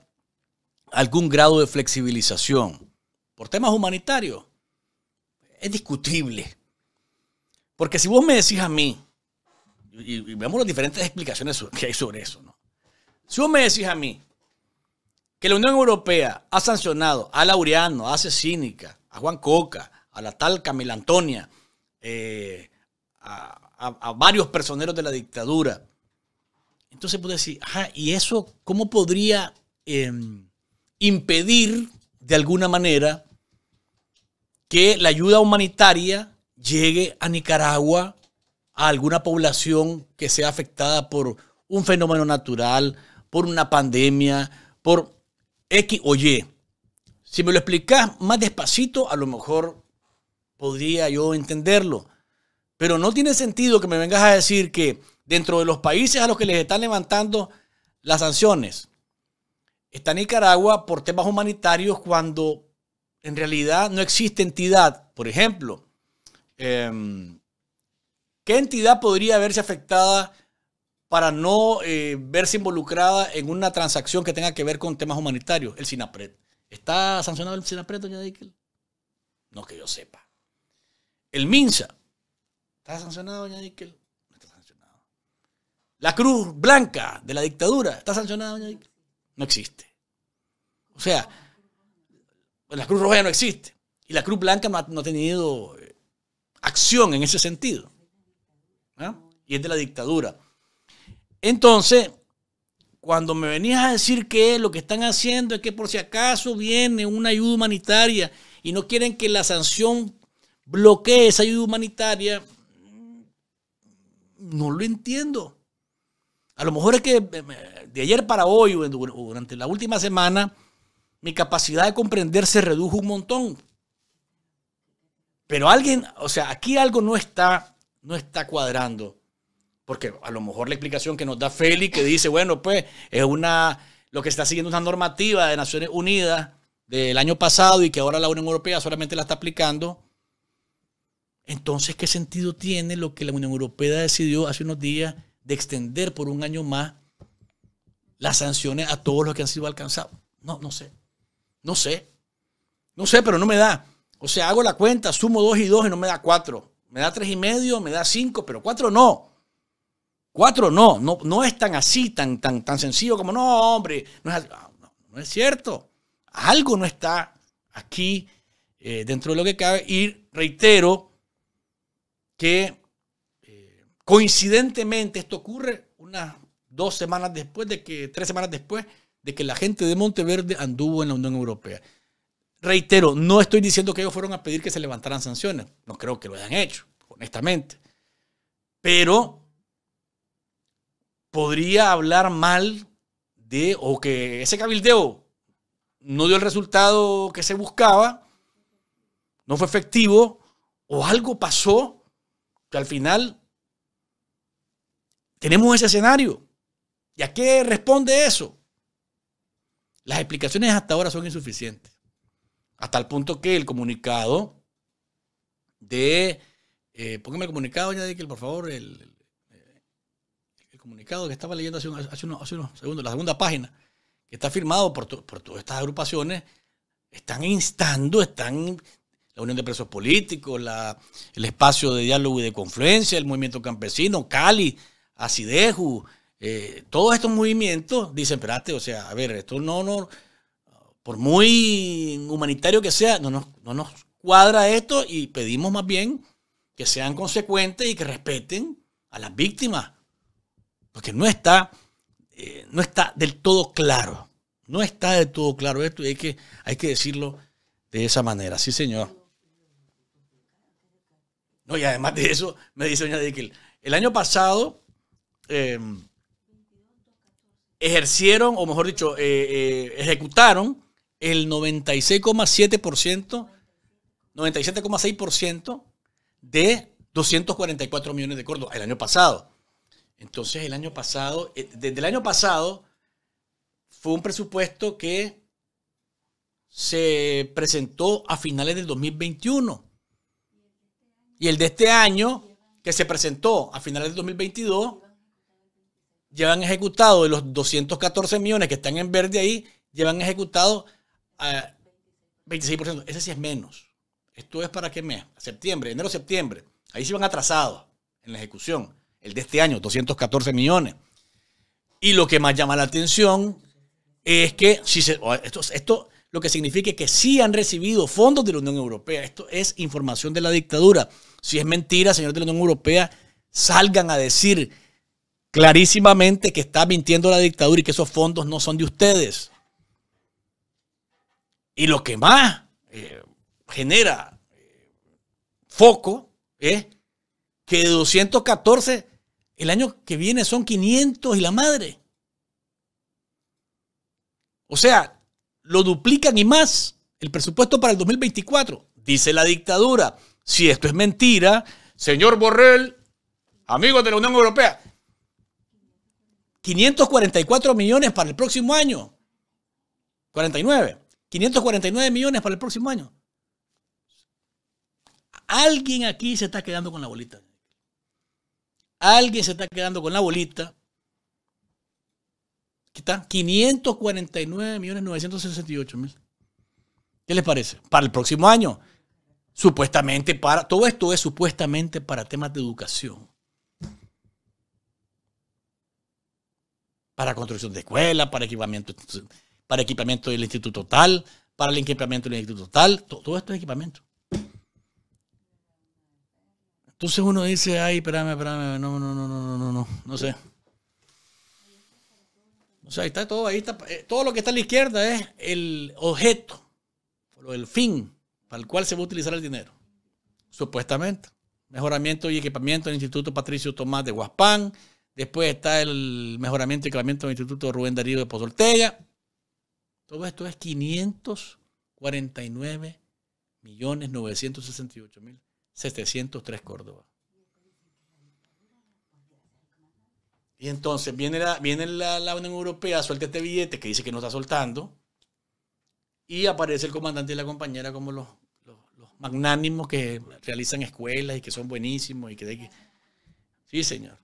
algún grado de flexibilización por temas humanitarios. Es discutible. Porque si vos me decís a mí, y, vemos las diferentes explicaciones que hay sobre eso, ¿no? si vos me decís a mí que la Unión Europea ha sancionado a Laureano, a Cínica, a Juan Coca, a la tal Camila Antonia, eh, a, a, varios personeros de la dictadura. Entonces pude decir, ajá, ¿y eso cómo podría em, impedir de alguna manera que la ayuda humanitaria llegue a Nicaragua a alguna población que sea afectada por un fenómeno natural, por una pandemia, por X o Y. Si me lo explicas más despacito, a lo mejor podría yo entenderlo. Pero no tiene sentido que me vengas a decir que dentro de los países a los que les están levantando las sanciones está Nicaragua por temas humanitarios cuando en realidad no existe entidad. Por ejemplo, em, ¿qué entidad podría verse afectada para no eh, verse involucrada en una transacción que tenga que ver con temas humanitarios? El SINAPRED. ¿Está sancionado el SINAPRED, doña No que yo sepa. El MINSA. ¿Está sancionado, doña Nickel. No está sancionado. La Cruz Blanca de la dictadura, ¿está sancionada, doña Nickel. No existe. O sea, la Cruz Roja no existe. Y la Cruz Blanca no ha, tenido eh, acción en ese sentido. Y es de la dictadura. Entonces, cuando me venías a decir que lo que están haciendo es que por si acaso viene una ayuda humanitaria y no quieren que la sanción bloquee esa ayuda humanitaria, no lo entiendo. A lo mejor es que eh, de ayer para hoy o durante la última semana mi capacidad de comprender se redujo un montón. Pero alguien, o sea, aquí algo no está, no está cuadrando. Porque a lo mejor la explicación que nos da Feli, que dice, bueno, pues es una, lo que está siguiendo una normativa de Naciones Unidas del año pasado y que ahora la Unión Europea solamente la está aplicando entonces, ¿qué sentido tiene lo que la Unión Europea decidió hace unos días de extender por un año más las sanciones a todos los que han sido alcanzados? No, no sé. No sé. No sé, pero no me da. O sea, hago la cuenta, sumo dos y dos y no me da cuatro. Me da tres y medio, me da cinco, pero cuatro no. Cuatro no. no. No es tan así, tan, tan, tan sencillo como, no, hombre, no es, ah, cierto. Algo no está aquí eh, dentro de lo que cabe. Y reitero, que eh, coincidentemente esto ocurre unas dos semanas después de que, tres semanas después de que la gente de Monteverde anduvo en la Unión Europea. Reitero, no estoy diciendo que ellos fueron a pedir que se levantaran sanciones, no creo que lo hayan hecho, honestamente. Pero podría hablar mal de, o que ese cabildeo no dio el resultado que se buscaba, no fue efectivo, o algo pasó que al final tenemos ese escenario. ¿Y a qué responde eso? Las explicaciones hasta ahora son insuficientes. Hasta el punto que el comunicado de. Eh, póngame el comunicado, doña que por favor. El, eh, el, comunicado que estaba leyendo hace, unos, segundos, la segunda página, que está firmado por, por todas estas agrupaciones, están instando, están la Unión de Presos Políticos, el espacio de diálogo y de confluencia, el movimiento campesino, Cali, Asideju, eh, todos estos movimientos dicen, espérate, o sea, a ver, esto no, nos por muy humanitario que sea, no nos, no cuadra esto y pedimos más bien que sean consecuentes y que respeten a las víctimas, porque no está, eh, no está del todo claro, no está del todo claro esto y que, hay que decirlo de esa manera, sí señor. No, y además de eso, me dice doña que el año pasado eh, ejercieron, o mejor dicho, eh, eh, ejecutaron el 96,7%, 97,6% de 244 millones de córdoba el año pasado. Entonces, el año pasado, desde el año pasado, fue un presupuesto que se presentó a finales del 2021 y el de este año, que se presentó a finales de 2022, llevan ejecutado de los 214 millones que están en verde ahí, llevan ejecutado 26%. Ese sí es menos. Esto es para qué mes? Septiembre, enero, septiembre. Ahí se van atrasados en la ejecución. El de este año, 214 millones. Y lo que más llama la atención es que si se, esto lo que significa que sí han recibido fondos de la Unión Europea. Esto es información de la dictadura. Si es mentira, señores de la Unión Europea, salgan a decir clarísimamente que está mintiendo la dictadura y que esos fondos no son de ustedes. Y lo que más eh, genera eh, foco es que de 214 el año que viene son 500 y la madre. O sea, lo duplican y más el presupuesto para el 2024. Dice la dictadura, si esto es mentira, señor Borrell, amigos de la Unión Europea, 544 millones para el próximo año. 49. 549 millones para el próximo año. Alguien aquí se está quedando con la bolita. Alguien se está quedando con la bolita Aquí está, 549.968.000. ¿Qué les parece? Para el próximo año. Supuestamente para, todo esto es supuestamente para temas de educación. Para construcción de escuelas, para equipamiento, para equipamiento del Instituto Tal, para el equipamiento del Instituto Tal, todo, esto es equipamiento. Entonces uno dice, ay, espérame, espérame, no, no, no, no, no, no, no sé. O sea, está todo, ahí está, eh, todo lo que está a la izquierda es el objeto, o el fin para el cual se va a utilizar el dinero, supuestamente. Mejoramiento y equipamiento del Instituto Patricio Tomás de Huaspán. Después está el mejoramiento y equipamiento del Instituto Rubén Darío de Pozoltella. Todo esto es 549.968.703 Córdoba. Y entonces viene la, viene la, Unión Europea, suelta este billete que dice que no está soltando. Y aparece el comandante y la compañera como los, magnánimos que realizan escuelas y que son buenísimos. y que, de Sí, señor.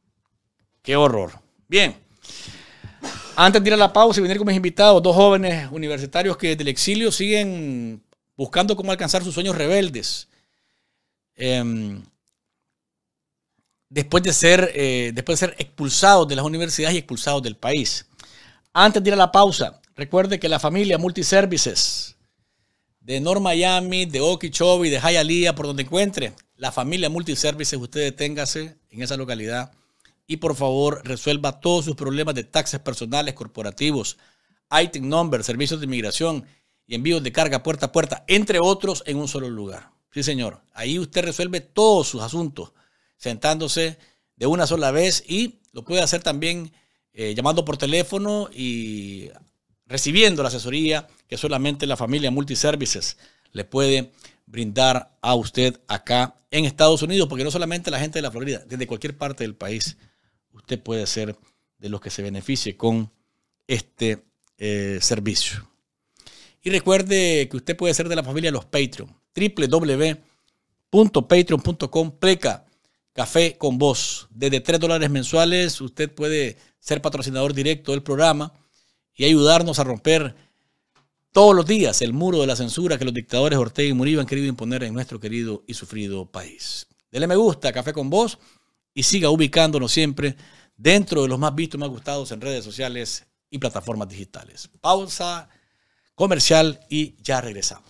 Qué horror. Bien. Antes de ir a la pausa y venir con mis invitados, dos jóvenes universitarios que desde el exilio siguen buscando cómo alcanzar sus sueños rebeldes. Em, después de ser, eh, después ser expulsados de las universidades y expulsados del país. Antes de ir a la pausa, recuerde que la familia Multiservices de North Miami, de Okeechobee, de Hialeah, por donde encuentre, la familia Multiservices, usted deténgase en esa localidad y por favor resuelva todos sus problemas de taxes personales, corporativos, ITIN number, servicios de inmigración y envíos de carga puerta a puerta, entre otros, en un solo lugar. Sí, señor. Ahí usted resuelve todos sus asuntos sentándose de una sola vez y lo puede hacer también eh, llamando por teléfono y recibiendo la asesoría que solamente la familia Multiservices le puede brindar a usted acá en Estados Unidos, porque no solamente la gente de la Florida, desde cualquier parte del país, usted puede ser de los que se beneficie con este eh, servicio. Y recuerde que usted puede ser de la familia de los Patreon. www.patreon.com pleca Café con Voz. Desde 3 dólares mensuales usted puede ser patrocinador directo del programa y ayudarnos a romper todos los días el muro de la censura que los dictadores Ortega y Murillo han querido imponer en nuestro querido y sufrido país. Dele me gusta a Café con Voz y siga ubicándonos siempre dentro de los más vistos, y más gustados en redes sociales y plataformas digitales. Pausa comercial y ya regresamos.